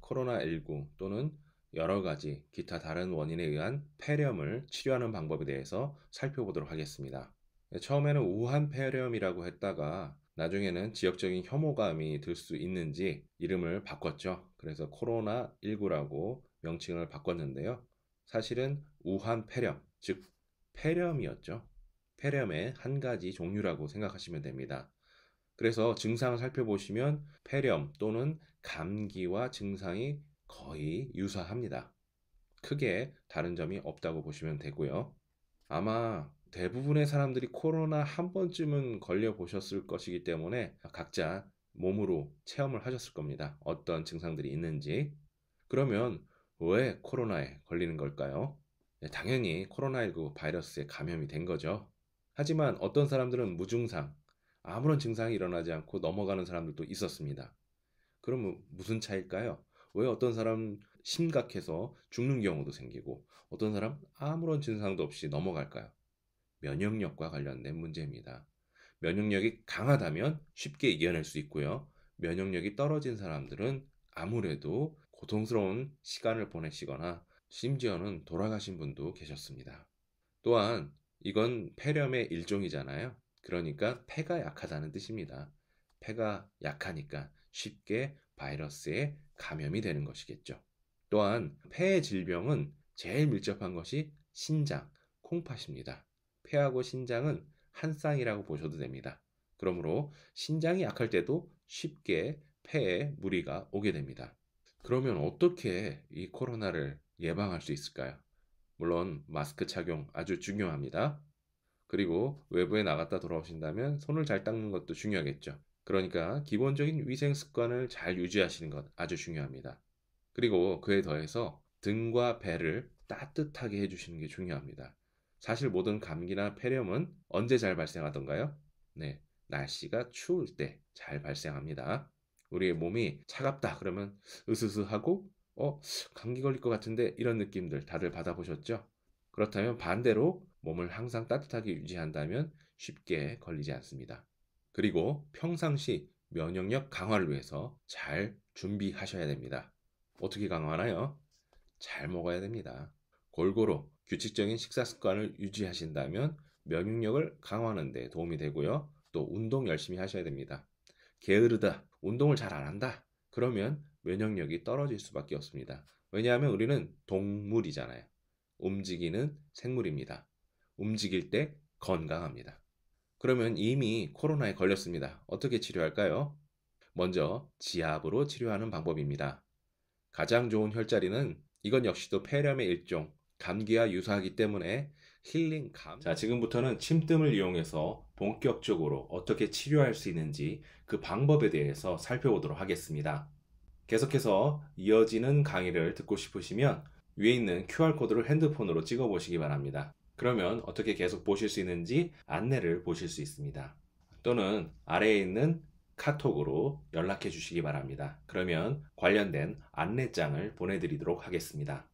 코로나19 또는 여러 가지 기타 다른 원인에 의한 폐렴을 치료하는 방법에 대해서 살펴보도록 하겠습니다. 네, 처음에는 우한 폐렴이라고 했다가 나중에는 지역적인 혐오감이 들 수 있는지 이름을 바꿨죠. 그래서 코로나19라고 명칭을 바꿨는데요. 사실은 우한 폐렴, 즉 폐렴이었죠. 폐렴의 한 가지 종류라고 생각하시면 됩니다. 그래서 증상을 살펴보시면 폐렴 또는 감기와 증상이 거의 유사합니다. 크게 다른 점이 없다고 보시면 되고요. 아마 대부분의 사람들이 코로나 한 번쯤은 걸려 보셨을 것이기 때문에 각자 몸으로 체험을 하셨을 겁니다. 어떤 증상들이 있는지. 그러면 왜 코로나에 걸리는 걸까요? 네, 당연히 코로나19 바이러스에 감염이 된 거죠. 하지만 어떤 사람들은 무증상, 아무런 증상이 일어나지 않고 넘어가는 사람들도 있었습니다. 그러면 무슨 차일까요? 왜 어떤 사람 심각해서 죽는 경우도 생기고 어떤 사람 아무런 증상도 없이 넘어갈까요? 면역력과 관련된 문제입니다. 면역력이 강하다면 쉽게 이겨낼 수 있고요. 면역력이 떨어진 사람들은 아무래도 고통스러운 시간을 보내시거나 심지어는 돌아가신 분도 계셨습니다. 또한 이건 폐렴의 일종이잖아요. 그러니까 폐가 약하다는 뜻입니다. 폐가 약하니까 쉽게 바이러스에 감염이 되는 것이겠죠. 또한 폐의 질병은 제일 밀접한 것이 신장, 콩팥입니다. 폐하고 신장은 한 쌍이라고 보셔도 됩니다. 그러므로 신장이 약할 때도 쉽게 폐에 무리가 오게 됩니다. 그러면 어떻게 이 코로나를 예방할 수 있을까요? 물론 마스크 착용 아주 중요합니다. 그리고 외부에 나갔다 돌아오신다면 손을 잘 닦는 것도 중요하겠죠. 그러니까 기본적인 위생 습관을 잘 유지하시는 것 아주 중요합니다. 그리고 그에 더해서 등과 배를 따뜻하게 해주시는 게 중요합니다. 사실 모든 감기나 폐렴은 언제 잘 발생하던가요? 네, 날씨가 추울 때 잘 발생합니다. 우리의 몸이 차갑다 그러면 으스스하고 어 감기 걸릴 것 같은데 이런 느낌들 다들 받아보셨죠? 그렇다면 반대로 몸을 항상 따뜻하게 유지한다면 쉽게 걸리지 않습니다. 그리고 평상시 면역력 강화를 위해서 잘 준비하셔야 됩니다. 어떻게 강화하나요? 잘 먹어야 됩니다. 골고루 규칙적인 식사 습관을 유지하신다면 면역력을 강화하는 데 도움이 되고요. 또 운동 열심히 하셔야 됩니다. 게으르다, 운동을 잘 안 한다. 그러면 면역력이 떨어질 수밖에 없습니다. 왜냐하면 우리는 동물이잖아요. 움직이는 생물입니다. 움직일 때 건강합니다. 그러면 이미 코로나에 걸렸습니다. 어떻게 치료할까요? 먼저 지압으로 치료하는 방법입니다. 가장 좋은 혈자리는 이건 역시도 폐렴의 일종, 감기와 유사하기 때문에 힐링 감. 자, 지금부터는 침뜸을 이용해서 본격적으로 어떻게 치료할 수 있는지 그 방법에 대해서 살펴보도록 하겠습니다. 계속해서 이어지는 강의를 듣고 싶으시면 위에 있는 QR코드를 핸드폰으로 찍어 보시기 바랍니다. 그러면 어떻게 계속 보실 수 있는지 안내를 보실 수 있습니다. 또는 아래에 있는 카톡으로 연락해 주시기 바랍니다. 그러면 관련된 안내장을 보내드리도록 하겠습니다.